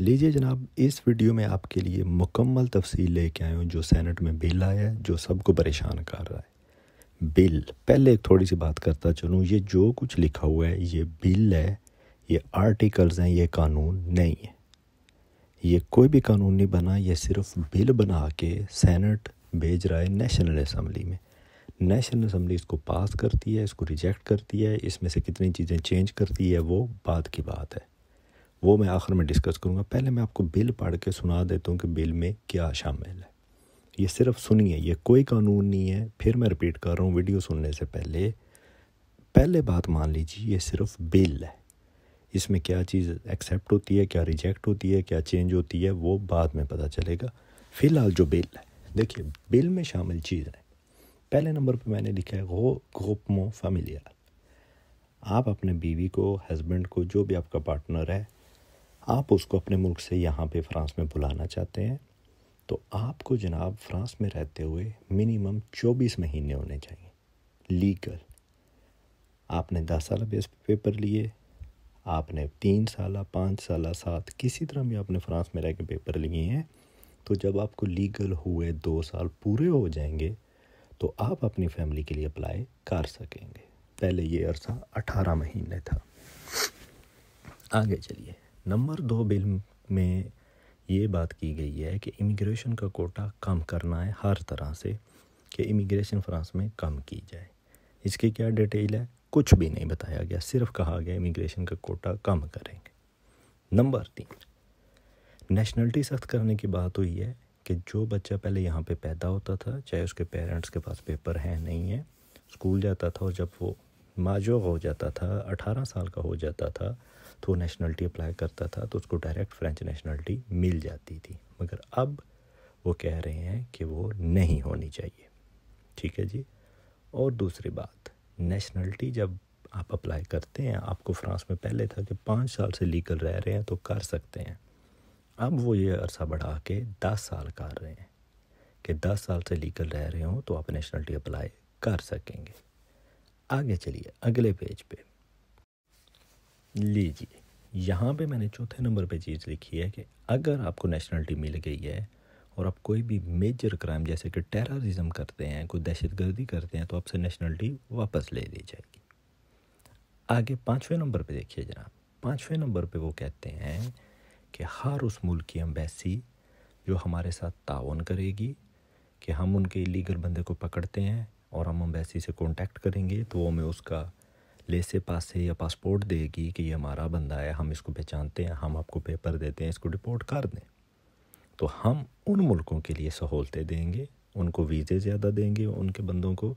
लीजिए जनाब इस वीडियो में आपके लिए मुकम्मल तफसील लेके आया हूँ जो सेनेट में बिल आया है जो सबको परेशान कर रहा है बिल पहले एक थोड़ी सी बात करता चलूँ ये जो कुछ लिखा हुआ है ये बिल है ये आर्टिकल्स हैं ये कानून नहीं है ये कोई भी कानून नहीं बना ये सिर्फ बिल बना के सैनट भेज रहा है नेशनल असम्बली में नेशनल असम्बली इसको पास करती है इसको रिजेक्ट करती है इसमें से कितनी चीज़ें चेंज करती है वो बाद की बात है वो मैं आखिर में डिस्कस करूँगा पहले मैं आपको बिल पढ़ के सुना देता हूँ कि बिल में क्या शामिल है ये सिर्फ सुनिए ये कोई कानून नहीं है फिर मैं रिपीट कर रहा हूँ वीडियो सुनने से पहले पहले बात मान लीजिए ये सिर्फ बिल है इसमें क्या चीज़ एक्सेप्ट होती है क्या रिजेक्ट होती है क्या चेंज होती है वो बाद में पता चलेगा फ़िलहाल जो बिल है देखिए बिल में शामिल चीज़ है पहले नंबर पर मैंने लिखा है गो ग्रुप मो आप अपने बीवी को हस्बैंड को जो भी आपका पार्टनर है आप उसको अपने मुल्क से यहाँ पे फ्रांस में बुलाना चाहते हैं तो आपको जनाब फ्रांस में रहते हुए मिनिमम चौबीस महीने होने चाहिए लीगल आपने दस साल बेस पेपर लिए आपने तीन साल पाँच साल सात किसी तरह भी आपने फ्रांस में रह के पेपर लिए हैं तो जब आपको लीगल हुए दो साल पूरे हो जाएंगे तो आप अपनी फैमिली के लिए अप्लाई कर सकेंगे पहले ये अरसा अठारह महीने था आगे चलिए नंबर दो बिल में ये बात की गई है कि इमिग्रेशन का कोटा कम करना है हर तरह से कि इमिग्रेशन फ्रांस में कम की जाए इसकी क्या डिटेल है कुछ भी नहीं बताया गया सिर्फ कहा गया इमिग्रेशन का कोटा कम करेंगे नंबर तीन नेशनलिटी सख्त करने की बात हुई है कि जो बच्चा पहले यहाँ पे पैदा होता था चाहे उसके पेरेंट्स के पास पेपर है नहीं है स्कूल जाता था और जब वो माजो हो जाता था अठारह साल का हो जाता था तो वो नेशनलिटी अप्लाई करता था तो उसको डायरेक्ट फ्रेंच नेशनलिटी मिल जाती थी मगर अब वो कह रहे हैं कि वो नहीं होनी चाहिए ठीक है जी और दूसरी बात नेशनलिटी जब आप अप्लाई करते हैं आपको फ्रांस में पहले था कि पाँच साल से लीगल रह रहे हैं तो कर सकते हैं अब वो ये अरसा बढ़ा के दस साल कर रहे हैं कि दस साल से लीगल रह रहे हो तो आप नेशनलिटी अप्लाई कर सकेंगे आगे चलिए अगले पेज पे लीजिए यहाँ पे मैंने चौथे नंबर पे चीज़ लिखी है कि अगर आपको नेशनलिटी मिल गई है और आप कोई भी मेजर क्राइम जैसे कि टेररिज्म करते हैं कोई दहशत गर्दी करते हैं तो आपसे नेशनलिटी वापस ले ली जाएगी आगे पाँचवें नंबर पे देखिए जनाब पाँचवें नंबर पे वो कहते हैं कि हर उस मुल्क की अम्बेसी जो हमारे साथ तावन करेगी कि हम उनके इलीगल बंदे को पकड़ते हैं और हम अम्बेसी से कॉन्टैक्ट करेंगे तो वो हमें उसका लेसे पासे या पासपोर्ट देगी कि ये हमारा बंदा है हम इसको पहचानते हैं हम आपको पेपर देते हैं इसको डिपोर्ट कर दें तो हम उन मुल्कों के लिए सहूलतें देंगे उनको वीज़े ज़्यादा देंगे उनके बंदों को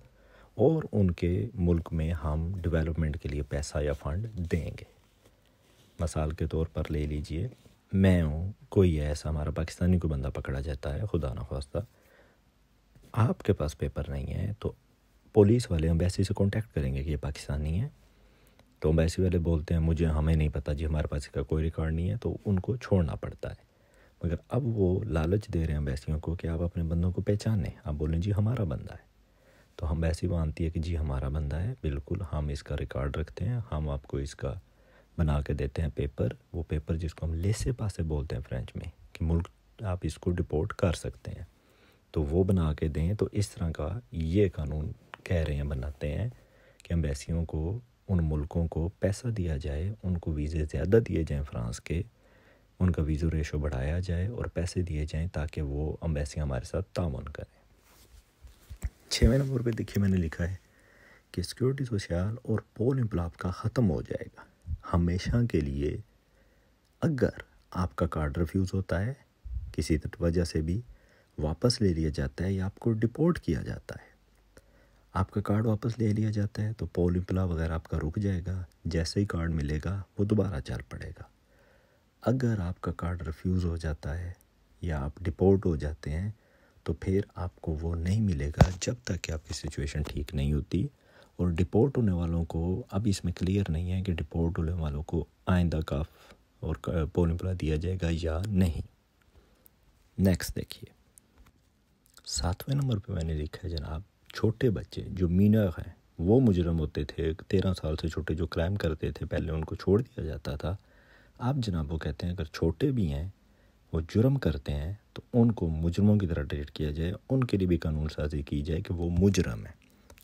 और उनके मुल्क में हम डेवलपमेंट के लिए पैसा या फंड देंगे मसाल के तौर पर ले लीजिए मैं हूँ कोई ऐसा हमारा पाकिस्तानी को बंदा पकड़ा जाता है खुदा ना खास्ता आपके पास पेपर नहीं है तो पुलिस वाले अम्बेसी से कॉन्टैक्ट करेंगे कि ये पाकिस्तानी है तो अम्बेसी वाले बोलते हैं मुझे हमें नहीं पता जी हमारे पास इसका कोई रिकॉर्ड नहीं है तो उनको छोड़ना पड़ता है मगर अब वो लालच दे रहे हैं अम्बेसियों को कि आप अपने बंदों को पहचानें आप बोलें जी हमारा बंदा है तो हम वैसी मानती है कि जी हमारा बंदा है बिल्कुल हम इसका रिकॉर्ड रखते हैं हम आपको इसका बना के देते हैं पेपर वो पेपर जिसको हम लेसे पासे बोलते हैं फ्रेंच में कि मुल्क आप इसको डिपोर्ट कर सकते हैं तो वो बना के दें तो इस तरह का ये कानून कह रहे हैं बनाते हैं कि अम्बेसियों को उन मुल्कों को पैसा दिया जाए उनको वीज़े ज़्यादा दिए जाएँ फ्रांस के उनका वीज़ो रेशो बढ़ाया जाए और पैसे दिए जाएँ ताकि वो अम्बेसियाँ हमारे साथ तामन करें छवें नंबर पर देखिए मैंने लिखा है कि सिक्योरिटी सोशल और पोल इंकलाब का ख़त्म हो जाएगा हमेशा के लिए अगर आपका कार्ड रिफ्यूज़ होता है किसी वजह से भी वापस ले लिया जाता है या आपको डिपोर्ट किया जाता है आपका कार्ड वापस ले लिया जाता है तो पोल इम्पला वगैरह आपका रुक जाएगा जैसे ही कार्ड मिलेगा वो दोबारा चल पड़ेगा अगर आपका कार्ड रिफ्यूज़ हो जाता है या आप डिपोर्ट हो जाते हैं तो फिर आपको वो नहीं मिलेगा जब तक कि आपकी सिचुएशन ठीक नहीं होती और डिपोर्ट होने वालों को अब इसमें क्लियर नहीं है कि डिपोर्ट होने वालों को आइंदा काफ और पोल इम्पला दिया जाएगा या नहीं नेक्स्ट देखिए सातवें नंबर पे मैंने लिखा है जनाब छोटे बच्चे जो मीनर हैं वो मुजरम होते थे तेरह साल से छोटे जो क्राइम करते थे पहले उनको छोड़ दिया जाता था अब जनाब वो कहते हैं अगर छोटे भी हैं वो जुर्म करते हैं तो उनको मुजरमों की तरह ट्रीट किया जाए उनके लिए भी कानून साजी की जाए कि वो मुजरम है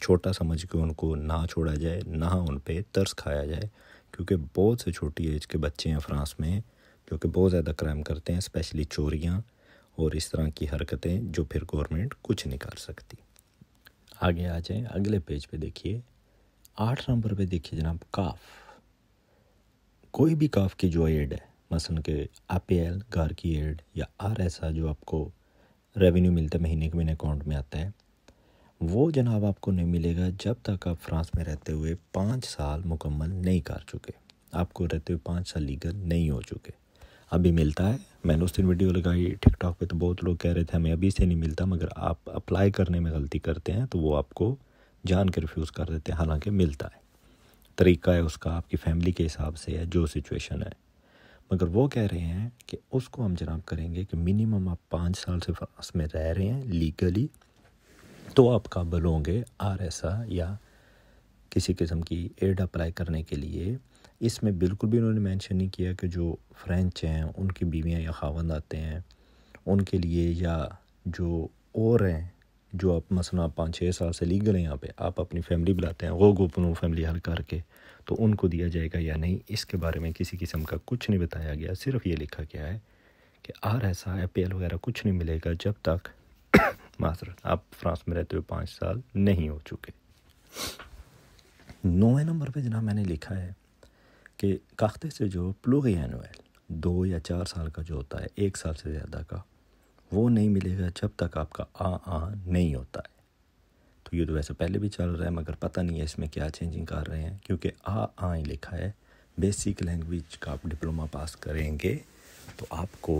छोटा समझ के उनको ना छोड़ा जाए ना उन पर तर्स खाया जाए क्योंकि बहुत से छोटी एज के बच्चे हैं फ्रांस में जो कि बहुत ज़्यादा क्राइम करते हैं स्पेशली चोरियाँ और इस तरह की हरकतें जो फिर गवर्नमेंट कुछ नहीं कर सकती आगे आ जाएं अगले पेज पे देखिए आठ नंबर पे देखिए जनाब काफ कोई भी काफ की जो एड है मसलन के आपेल घर की एड या आर ऐसा जो आपको रेवेन्यू मिलता है महीने के महीने अकाउंट में आता है वो जनाब आपको नहीं मिलेगा जब तक आप फ्रांस में रहते हुए पाँच साल मुकम्मल नहीं कर चुके आपको रहते हुए पाँच साल लीगल नहीं हो चुके अभी मिलता है मैंने उस दिन वीडियो लगाई टिकटॉक पे तो बहुत लोग कह रहे थे हमें अभी से नहीं मिलता मगर आप अप्लाई करने में गलती करते हैं तो वो आपको जान के रिफ्यूज़ कर देते हैं हालांकि मिलता है तरीका है उसका आपकी फैमिली के हिसाब से है जो सिचुएशन है मगर वो कह रहे हैं कि उसको हम जनाब करेंगे कि मिनिमम आप पाँच साल से फ्रांस में रह रहे हैं लीगली तो आप काबल होंगे आर या किसी किस्म की एड अप्लाई करने के लिए इसमें बिल्कुल भी उन्होंने मेंशन नहीं किया कि जो फ्रेंच हैं उनकी बीवियां या खावंद आते हैं उनके लिए या जो और हैं जो आप मसला पाँच छः साल से लीगल हैं यहाँ पे आप अपनी फैमिली बुलाते हैं वो गोपनो फैमिली हल करके तो उनको दिया जाएगा या नहीं इसके बारे में किसी किस्म का कुछ नहीं बताया गया सिर्फ ये लिखा गया है कि R S I P L वगैरह कुछ नहीं मिलेगा जब तक मास्टर आप फ्रांस में रहते हुए पाँच साल नहीं हो चुके नौवें नंबर पे जना मैंने लिखा है कि काख्ते से जो प्लूरी एनुअल दो या चार साल का जो होता है एक साल से ज़्यादा का वो नहीं मिलेगा जब तक आपका आ आ नहीं होता है तो ये तो वैसे पहले भी चल रहा है मगर पता नहीं है इसमें क्या चेंजिंग कर रहे हैं क्योंकि आ आ ही लिखा है बेसिक लैंग्वेज का आप डिप्लोमा पास करेंगे तो आपको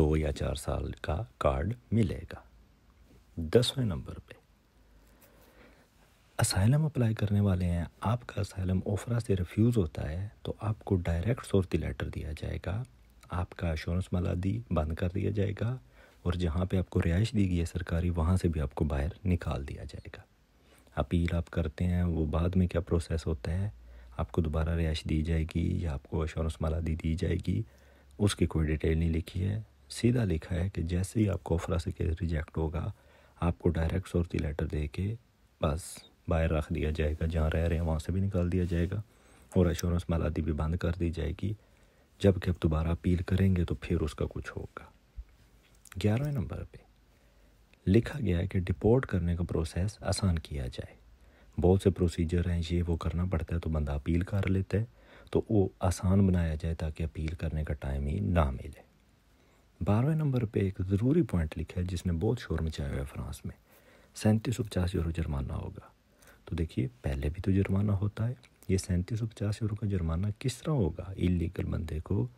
दो या चार साल का कार्ड मिलेगा दसवें नंबर पे असाइलम अप्लाई करने वाले हैं आपका असाइलम ओफरा से रिफ्यूज़ होता है तो आपको डायरेक्ट सोर्ती लेटर दिया जाएगा आपका अश्योरेंस मलादी बंद कर दिया जाएगा और जहाँ पे आपको रिहाइश दी गई है सरकारी वहाँ से भी आपको बाहर निकाल दिया जाएगा अपील आप करते हैं वो बाद में क्या प्रोसेस होता है आपको दोबारा रिहाइश दी जाएगी या आपको अश्योरेंस मालादी दी जाएगी उसकी कोई डिटेल नहीं लिखी है सीधा लिखा है कि जैसे ही आपको ऑफरा से केस रिजेक्ट होगा आपको डायरेक्ट सोर्ती लेटर दे के बस बाहर रख दिया जाएगा जहाँ रह रहे हैं वहाँ से भी निकाल दिया जाएगा और एश्योरेंस मालाती भी बंद कर दी जाएगी जबकि अब दोबारा अपील करेंगे तो फिर उसका कुछ होगा ग्यारहवें नंबर पे लिखा गया है कि डिपोर्ट करने का प्रोसेस आसान किया जाए बहुत से प्रोसीजर हैं ये वो करना पड़ता है तो बंदा अपील कर लेता है तो वो आसान बनाया जाए ताकि अपील करने का टाइम ही ना मिले बारहवें नंबर पे एक ज़रूरी पॉइंट लिखा है जिसने बहुत शोर मचाया हुआ है फ्रांस में सैंतीस सौ पचास यूरो जुर्माना होगा तो देखिए पहले भी तो जुर्माना होता है ये सैंतीस सौ पचास यूरो का जुर्माना किस तरह होगा इलीगल बंदे को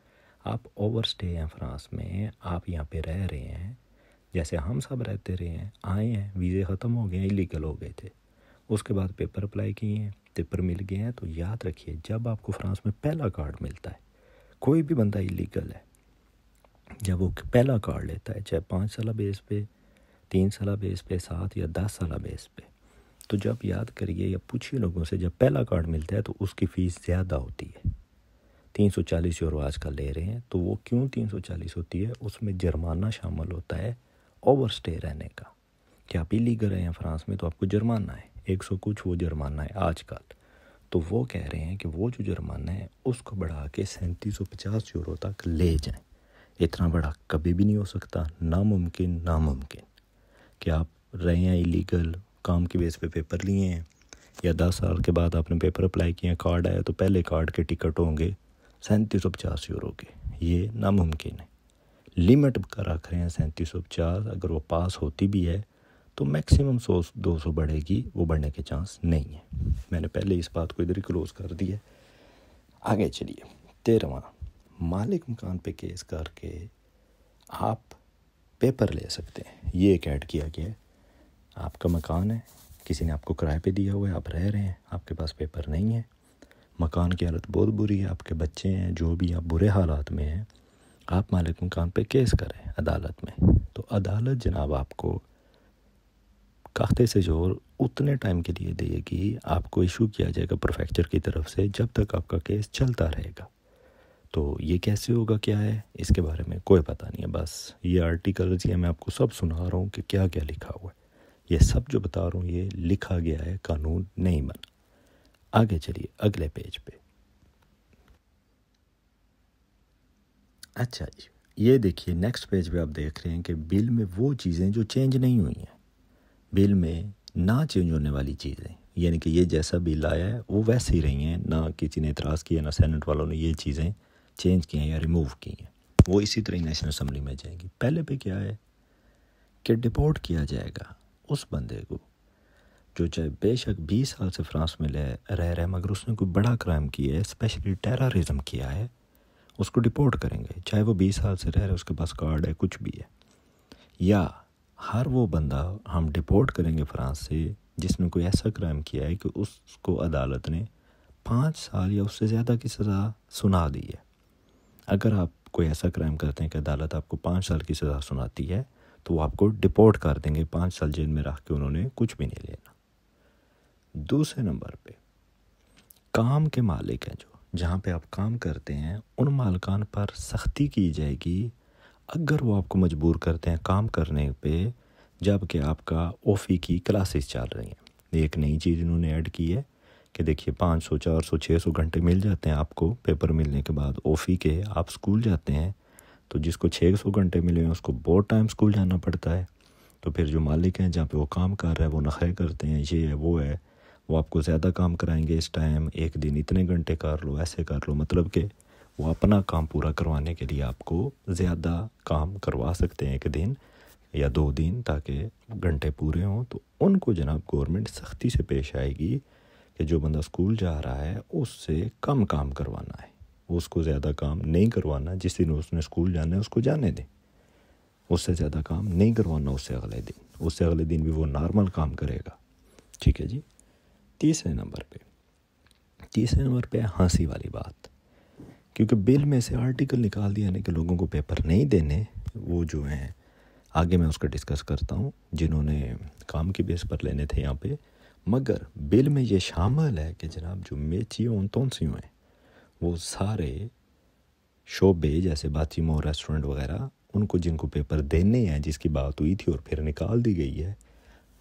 आप ओवर स्टे हैं फ्रांस में आप यहाँ पे रह रहे हैं जैसे हम सब रहते रहे हैं आए हैं वीज़े ख़त्म हो गए हैं इलीगल हो गए थे उसके बाद पेपर अप्लाई किए हैं पेपर मिल गए हैं तो याद रखिए जब आपको फ्रांस में पहला कार्ड मिलता है कोई भी बंदा इलीगल है जब वो पहला कार्ड लेता है चाहे पाँच साल बेस पे तीन साल बेस पे सात या दस साल बेस पे तो जब याद करिए या पूछिए लोगों से जब पहला कार्ड मिलता है तो उसकी फ़ीस ज़्यादा होती है तीन सौ चालीस यूरो आज का ले रहे हैं तो वो क्यों तीन सौ चालीस होती है उसमें जुर्माना शामिल होता है ओवर स्टे रहने का क्या आप इलीगल हैं फ्रांस में तो आपको जुर्माना है एक सौ कुछ वो जुर्माना है आजकल तो वो कह रहे हैं कि वो जो जुर्माना है उसको बढ़ा के सैंतीस सौ पचास यूरो तक ले जाएं इतना बड़ा कभी भी नहीं हो सकता नामुमकिन नामुमकिन कि आप रहे हैं इलीगल काम के बेस पे पेपर लिए हैं या दस साल के बाद आपने पेपर अप्लाई किया कार्ड आया तो पहले कार्ड के टिकट होंगे सैंतीस सौ पचास यूरो के ये नामुमकिन है लिमिट का रख रहे हैं सैंतीस सौ पचास अगर वो पास होती भी है तो मैक्सिमम सौ दो सौ बढ़ेगी वो बढ़ने के चांस नहीं है मैंने पहले इस बात को इधर ही क्लोज़ कर दिया आगे चलिए तेरहवा मालिक मकान पे केस करके आप पेपर ले सकते हैं ये एक ऐड किया गया है आपका मकान है किसी ने आपको किराए पे दिया हुआ है आप रह रहे हैं आपके पास पेपर नहीं है मकान की हालत बहुत बुरी है आपके बच्चे हैं जो भी आप बुरे हालात में हैं आप मालिक मकान पे केस करें अदालत में तो अदालत जनाब आपको काते से जोर उतने टाइम के लिए देगी आपको इशू किया जाएगा प्रोफेक्चर की तरफ से जब तक आपका केस चलता रहेगा तो ये कैसे होगा क्या है इसके बारे में कोई पता नहीं है बस ये आर्टिकल्स ये मैं आपको सब सुना रहा हूँ कि क्या क्या लिखा हुआ है ये सब जो बता रहा हूँ ये लिखा गया है कानून नहीं बना आगे चलिए अगले पेज पे अच्छा जी ये देखिए नेक्स्ट पेज पे आप देख रहे हैं कि बिल में वो चीज़ें जो चेंज नहीं हुई हैं बिल में ना चेंज होने वाली चीज़ें यानी कि ये जैसा बिल आया है वो वैसे ही रही हैं ना किसी ने इतराज़ किया ना सेनेट वालों ने ये चीज़ें चेंज की हैं या रिमूव की हैं वो इसी तरह नेशनल असम्बली में जाएंगी पहले पे क्या है कि डिपोर्ट किया जाएगा उस बंदे को जो चाहे बेशक बीस साल से फ्रांस में ले रह रहे मगर उसने कोई बड़ा क्राइम किया है स्पेशली टेररिज्म किया है उसको डिपोर्ट करेंगे चाहे वो बीस साल से रह रहे उसके पास कार्ड है कुछ भी है या हर वो बंदा हम डिपोर्ट करेंगे फ्रांस से जिसने कोई ऐसा क्राइम किया है कि उसको अदालत ने पाँच साल या उससे ज़्यादा की सज़ा सुना दी है अगर आप कोई ऐसा क्राइम करते हैं कि अदालत आपको पाँच साल की सज़ा सुनाती है तो वो आपको डिपोर्ट कर देंगे पाँच साल जेल में रख के उन्होंने कुछ भी नहीं लेना दूसरे नंबर पे काम के मालिक हैं जो जहाँ पे आप काम करते हैं उन मालकान पर सख्ती की जाएगी अगर वो आपको मजबूर करते हैं काम करने पे जबकि आपका ओफी की क्लासेस चल रही हैं एक नई चीज़ इन्होंने ऐड की है कि देखिए पाँच सौ चार सौ छः सौ घंटे मिल जाते हैं आपको पेपर मिलने के बाद ओफी के आप स्कूल जाते हैं तो जिसको 600 घंटे मिले हैं उसको बहुत टाइम स्कूल जाना पड़ता है तो फिर जो मालिक हैं जहाँ पे वो काम कर रहा है वो नखे करते हैं ये है वो है वो आपको ज़्यादा काम कराएंगे इस टाइम एक दिन इतने घंटे कर लो ऐसे कर लो मतलब कि वो अपना काम पूरा करवाने के लिए आपको ज़्यादा काम करवा सकते हैं एक दिन या दो दिन ताकि घंटे पूरे हों तो उनको जनाब गवर्नमेंट सख्ती से पेश आएगी कि जो बंदा स्कूल जा रहा है उससे कम काम करवाना है उसको ज़्यादा काम नहीं करवाना जिस दिन उसने स्कूल जाना है उसको जाने दें उससे ज़्यादा काम नहीं करवाना उससे अगले दिन उससे अगले दिन भी वो नॉर्मल काम करेगा ठीक है जी तीसरे नंबर पे तीसरे नंबर पे हंसी वाली बात क्योंकि बिल में से आर्टिकल निकाल दिया कि लोगों को पेपर नहीं देने वो जो हैं आगे मैं उसका डिस्कस करता हूँ जिन्होंने काम की बेस पर लेने थे यहाँ पे मगर बिल में ये शामिल है कि जनाब जो मेचियों तो हैं वो सारे शोबे जैसे और रेस्टोरेंट वगैरह उनको जिनको पेपर देने हैं जिसकी बात हुई थी और फिर निकाल दी गई है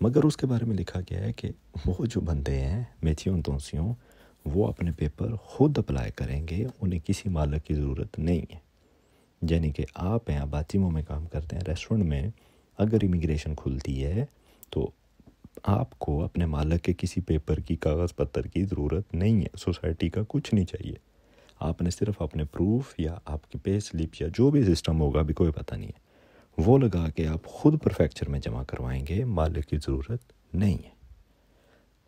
मगर उसके बारे में लिखा गया है कि वो जो बंदे हैं मेथियों तोसियों वो अपने पेपर खुद अप्लाई करेंगे उन्हें किसी मालक की ज़रूरत नहीं है यानी कि आप हैं बातिमों में काम करते हैं रेस्टोरेंट में अगर इमिग्रेशन खुलती है तो आपको अपने मालक के किसी पेपर की कागज़ पत्र की ज़रूरत नहीं है सोसाइटी का कुछ नहीं चाहिए आपने सिर्फ अपने प्रूफ या आपकी पे स्लिप या जो भी सिस्टम होगा अभी कोई पता नहीं है वो लगा के आप खुद परफेक्चर में जमा करवाएंगे मालिक की ज़रूरत नहीं है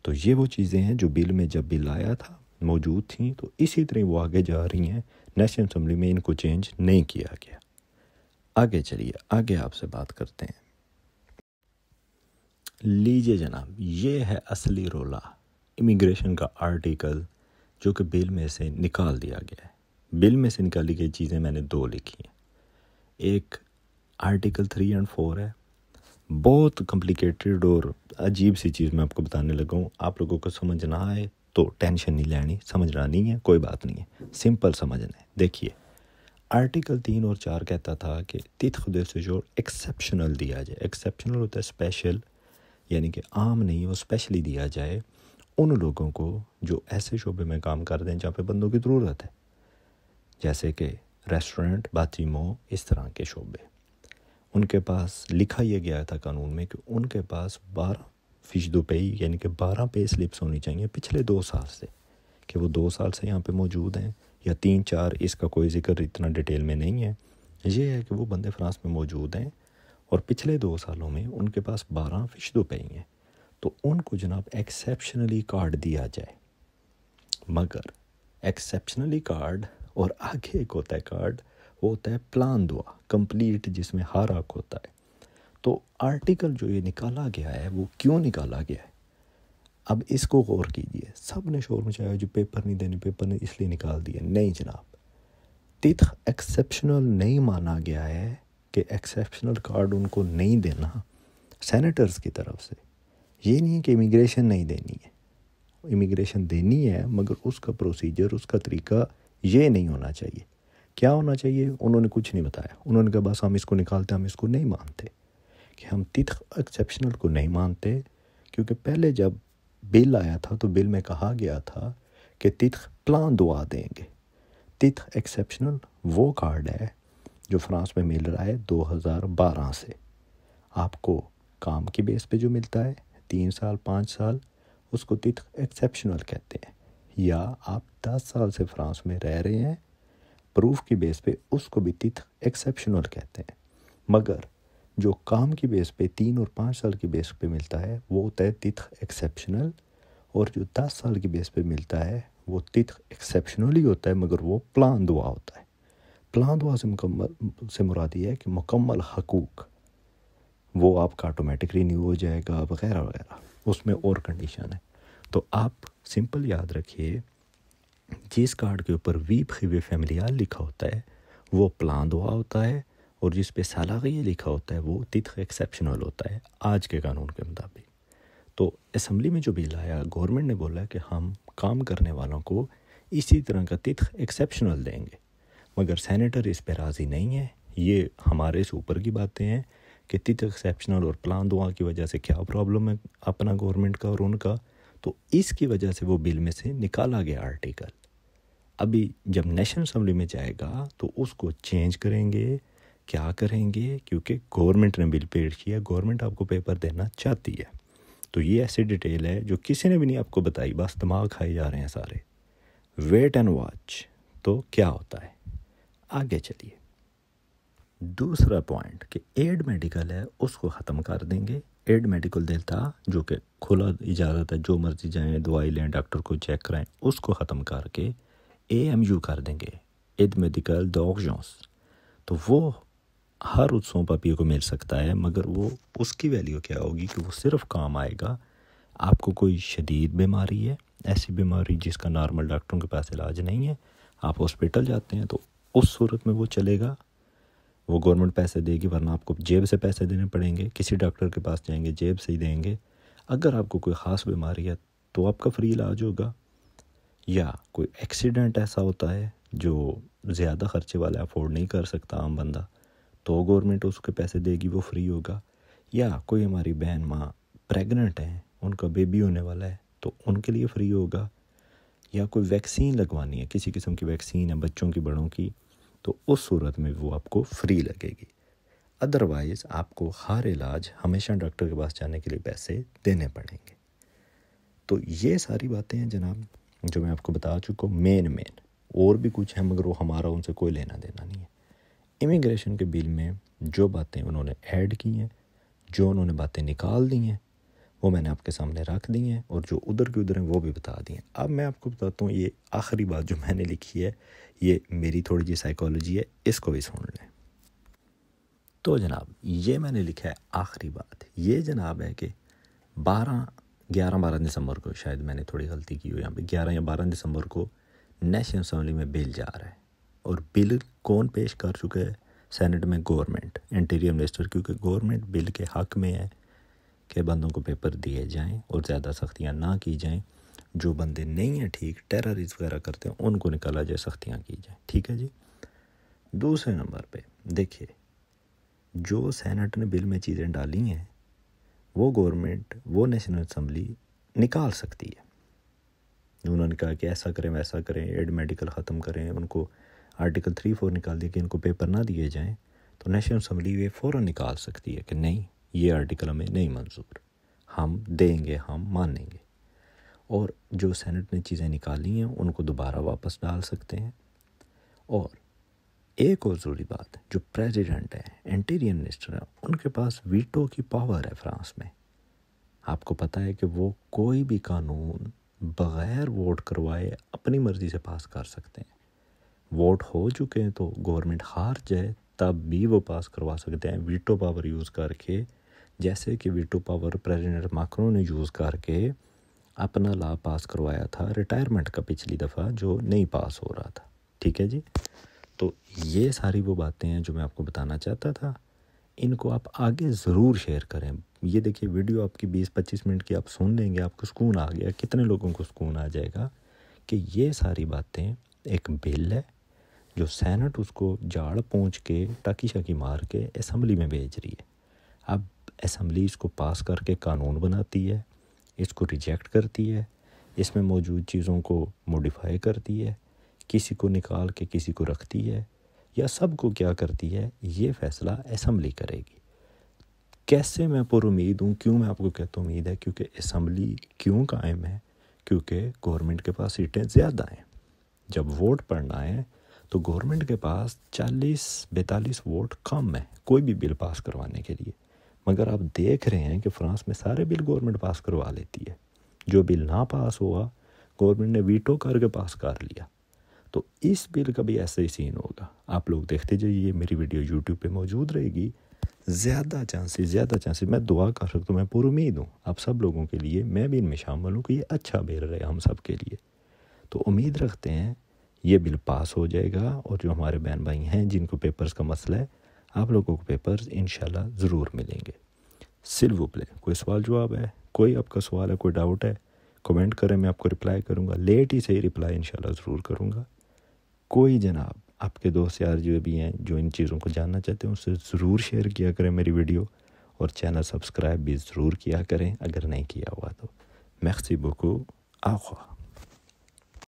तो ये वो चीज़ें हैं जो बिल में जब बिल आया था मौजूद थी तो इसी तरह वो आगे जा रही हैं नेशनल असम्बली में इनको चेंज नहीं किया गया आगे चलिए आगे आपसे बात करते हैं लीजिए जनाब ये है असली रोला इमिग्रेशन का आर्टिकल जो कि बिल में से निकाल दिया गया है बिल में से निकाली गई चीज़ें मैंने दो लिखी हैं एक आर्टिकल थ्री एंड फोर है बहुत कॉम्प्लिकेटेड और अजीब सी चीज़ मैं आपको बताने लगा हूँ आप लोगों को समझ ना आए तो टेंशन नहीं लेनी समझना नहीं है कोई बात नहीं है सिंपल समझना है देखिए आर्टिकल तीन और चार कहता था कि तिथ खुदे से जो एक्सेप्शनल दिया जाए एक्सेप्शनल होता है स्पेशल यानी कि आम नहीं वो स्पेशली दिया जाए उन लोगों को जो ऐसे शोबे में काम कर दें जहाँ पे बंदों की ज़रूरत है जैसे कि रेस्टोरेंट बाथरूमों इस तरह के शोबे उनके पास लिखा यह गया था कानून में कि उनके पास बारह फिश दुपई यानी कि बारह पे स्लिप्स होनी चाहिए पिछले दो साल से कि वो दो साल से यहाँ पे मौजूद हैं या तीन चार इसका कोई जिक्र इतना डिटेल में नहीं है ये है कि वो बंदे फ्रांस में मौजूद हैं और पिछले दो सालों में उनके पास बारह फिश दुपई हैं तो उनको जनाब एक्सेप्शनली कार्ड दिया जाए मगर एक्सेप्शनली कार्ड और आगे एक होता है कार्ड वो होता है प्लान दुआ कंप्लीट जिसमें हर हक होता है तो आर्टिकल जो ये निकाला गया है वो क्यों निकाला गया है अब इसको गौर कीजिए सब ने शोर मचाया जो पेपर नहीं देने पेपर ने इसलिए निकाल दिए नहीं जनाब तिथ एक्सेप्शनल नहीं माना गया है कि एक्सेप्शनल कार्ड उनको नहीं देना सेनेटर्स की तरफ से ये नहीं है कि इमिग्रेशन नहीं देनी है इमिग्रेशन देनी है मगर उसका प्रोसीजर उसका तरीका ये नहीं होना चाहिए क्या होना चाहिए उन्होंने कुछ नहीं बताया उन्होंने कहा बस हम इसको निकालते हम इसको नहीं मानते कि हम तिथ एक्सेप्शनल को नहीं मानते क्योंकि पहले जब बिल आया था तो बिल में कहा गया था कि तिथ प्लान दुआ देंगे तिथ एक्सेप्शनल वो कार्ड है जो फ्रांस में मिल रहा है 2012 से आपको काम के बेस पे जो मिलता है तीन साल पाँच साल उसको तिथ एक्सेप्शनल कहते हैं या आप दस साल से फ्रांस में रह रहे हैं प्रूफ की बेस पे उसको भी तिथ एक्सेप्शनल कहते हैं मगर जो काम की बेस पे तीन और पाँच साल की बेस पे मिलता है वो होता है तिथ एक्सेप्शनल और जो दस साल की बेस पे मिलता है वो तिथ एक्सेप्शनल ही होता है मगर वो प्लान दुआ होता है प्लान दुआ से मुकम्मल से मुरादी है कि मुकम्मल हकूक़ वो आपका ऑटोमेटिक रिन्यू हो जाएगा वगैरह वगैरह उसमें और कंडीशन है तो आप सिंपल याद रखिए जिस कार्ड के ऊपर वीप खिबे फैमिलियार लिखा होता है वो प्लान दुआ होता है और जिस पे सलाहिया लिखा होता है वो तिथ एक्सेप्शनल होता है आज के कानून के मुताबिक तो असम्बली में जो बिल आया गवर्नमेंट ने बोला कि हम काम करने वालों को इसी तरह का तिथ एक्सेप्शनल देंगे मगर सैनिटर इस पर राज़ी नहीं है ये हमारे से ऊपर की बातें हैं कितनी तक तो एक्सेप्शनल और प्लान दुआ की वजह से क्या प्रॉब्लम है अपना गवर्नमेंट का और उनका तो इसकी वजह से वो बिल में से निकाला गया आर्टिकल अभी जब नेशनल असम्बली में जाएगा तो उसको चेंज करेंगे क्या करेंगे क्योंकि गवर्नमेंट ने बिल पेश किया गवर्नमेंट आपको पेपर देना चाहती है तो ये ऐसी डिटेल है जो किसी ने भी नहीं आपको बताई बस दिमाग खाए जा रहे हैं सारे वेट एंड वॉच तो क्या होता है आगे चलिए दूसरा पॉइंट कि एड मेडिकल है उसको ख़त्म कर देंगे एड मेडिकल देता जो कि खुला इजाज़त है जो मर्जी जाएँ दवाई लें डॉक्टर को चेक कराएं उसको ख़त्म करके ए एम यू कर देंगे एड मेडिकल डॉक्स तो वो हर उत्सों पापियों को मिल सकता है मगर वो उसकी वैल्यू क्या होगी कि वो सिर्फ काम आएगा आपको कोई शदीद बीमारी है ऐसी बीमारी जिसका नॉर्मल डॉक्टरों के पास इलाज नहीं है आप हॉस्पिटल जाते हैं तो उस सूरत में वो चलेगा वो गवर्नमेंट पैसे देगी वरना आपको जेब से पैसे देने पड़ेंगे किसी डॉक्टर के पास जाएंगे जेब से ही देंगे अगर आपको कोई ख़ास बीमारी है तो आपका फ्री इलाज होगा या कोई एक्सीडेंट ऐसा होता है जो ज़्यादा खर्चे वाला अफोर्ड नहीं कर सकता आम बंदा तो गवर्नमेंट उसके पैसे देगी वो फ्री होगा या कोई हमारी बहन माँ प्रेग्नेंट हैं उनका बेबी होने वाला है तो उनके लिए फ्री होगा या कोई वैक्सीन लगवानी है किसी किस्म की वैक्सीन है बच्चों की बड़ों की तो उस सूरत में वो आपको फ्री लगेगी अदरवाइज़ आपको हर इलाज हमेशा डॉक्टर के पास जाने के लिए पैसे देने पड़ेंगे तो ये सारी बातें हैं जनाब जो मैं आपको बता चुका हूँ मेन मेन और भी कुछ है मगर वो हमारा उनसे कोई लेना देना नहीं है इमिग्रेशन के बिल में जो बातें उन्होंने ऐड की हैं जो उन्होंने बातें निकाल दी हैं वो मैंने आपके सामने रख दी हैं और जो उधर के उधर हैं वो भी बता दिए अब मैं आपको बताता हूँ ये आखिरी बात जो मैंने लिखी है ये मेरी थोड़ी जी साइकोलॉजी है इसको भी सुन लें तो जनाब ये मैंने लिखा है आखिरी बात ये जनाब है कि बारह ग्यारह बारह दिसंबर को शायद मैंने थोड़ी गलती की हो यहाँ पर ग्यारह या बारह दिसंबर को नेशनल असम्बली में बिल जा रहा है और बिल कौन पेश कर चुके हैं सेनेट में गवर्नमेंट इंटीरियर मिनिस्टर क्योंकि गवर्नमेंट बिल के हक में है कि बंदों को पेपर दिए जाएं और ज़्यादा सख्तियां ना की जाएं जो बंदे नहीं हैं ठीक टेररिस्ट वगैरह करते हैं उनको निकाला जाए सख्तियाँ की जाएँ ठीक है जी दूसरे नंबर पे देखिए जो सेनेट ने बिल में चीज़ें डाली हैं वो गवर्नमेंट वो नेशनल असम्बली निकाल सकती है उन्होंने कहा कि ऐसा करें वैसा करें एड मेडिकल ख़त्म करें उनको आर्टिकल थ्री फोर निकाल दिया कि इनको पेपर ना दिए जाएं तो नेशनल असम्बली वे फ़ौर निकाल सकती है कि नहीं ये आर्टिकल हमें नहीं मंजूर हम देंगे हम मानेंगे और जो सेनेट ने चीज़ें निकाली हैं उनको दोबारा वापस डाल सकते हैं और एक और ज़रूरी बात जो प्रेसिडेंट हैं इंटीरियर मिनिस्टर हैं उनके पास वीटो की पावर है फ्रांस में आपको पता है कि वो कोई भी कानून बग़ैर वोट करवाए अपनी मर्ज़ी से पास कर सकते हैं वोट हो चुके हैं तो गवर्नमेंट हार जाए तब भी वो पास करवा सकते हैं वीटो पावर यूज़ करके जैसे कि वीटो पावर प्रेसिडेंट माकरों ने यूज़ करके अपना ला पास करवाया था रिटायरमेंट का पिछली दफ़ा जो नहीं पास हो रहा था ठीक है जी तो ये सारी वो बातें हैं जो मैं आपको बताना चाहता था इनको आप आगे ज़रूर शेयर करें ये देखिए वीडियो आपकी 20-25 मिनट की आप सुन लेंगे आपको सुकून आ गया कितने लोगों को सुकून आ जाएगा कि ये सारी बातें एक बिल है जो सेनेट उसको जाड़ पहुँच के टाकी शाकी मार के असम्बली में भेज रही है अब असम्बली इसको पास करके कानून बनाती है इसको रिजेक्ट करती है इसमें मौजूद चीज़ों को मोडिफाई करती है किसी को निकाल के किसी को रखती है या सबको क्या करती है ये फैसला असम्बली करेगी कैसे मैं पर उम्मीद हूँ क्यों मैं आपको कहता हूँ उम्मीद है क्योंकि असम्बली क्यों कायम है क्योंकि गवर्नमेंट के पास सीटें ज़्यादा हैं जब वोट पड़ना है तो गवर्नमेंट के पास 40 बैतालीस वोट कम है कोई भी बिल पास करवाने के लिए मगर आप देख रहे हैं कि फ्रांस में सारे बिल गवर्नमेंट पास करवा लेती है जो बिल ना पास हुआ गवर्नमेंट ने वीटो करके पास कर लिया तो इस बिल का भी ऐसा ही सीन होगा आप लोग देखते जाइए मेरी वीडियो यूट्यूब पे मौजूद रहेगी ज़्यादा चांसेस ज़्यादा चांसेस मैं दुआ कर सकता हूँ मैं पूरी उम्मीद हूँ आप सब लोगों के लिए मैं भी इनमें शामिल हूँ कि ये अच्छा बिल रहे हम सब के लिए तो उम्मीद रखते हैं ये बिल पास हो जाएगा और जो हमारे बहन भाई हैं जिनको पेपर्स का मसला है आप लोगों को पेपर्स इन ज़रूर मिलेंगे सिल्वो प्ले कोई सवाल जवाब है कोई आपका सवाल है कोई डाउट है कमेंट करें मैं आपको रिप्लाई करूँगा लेट ही सही रिप्लाई इन ज़रूर करूँगा कोई जनाब आपके दोस्त यार जो भी हैं जो इन चीज़ों को जानना चाहते हैं उनसे ज़रूर शेयर किया करें मेरी वीडियो और चैनल सब्सक्राइब भी ज़रूर किया करें अगर नहीं किया हुआ तो मैक्सी बुको आखवा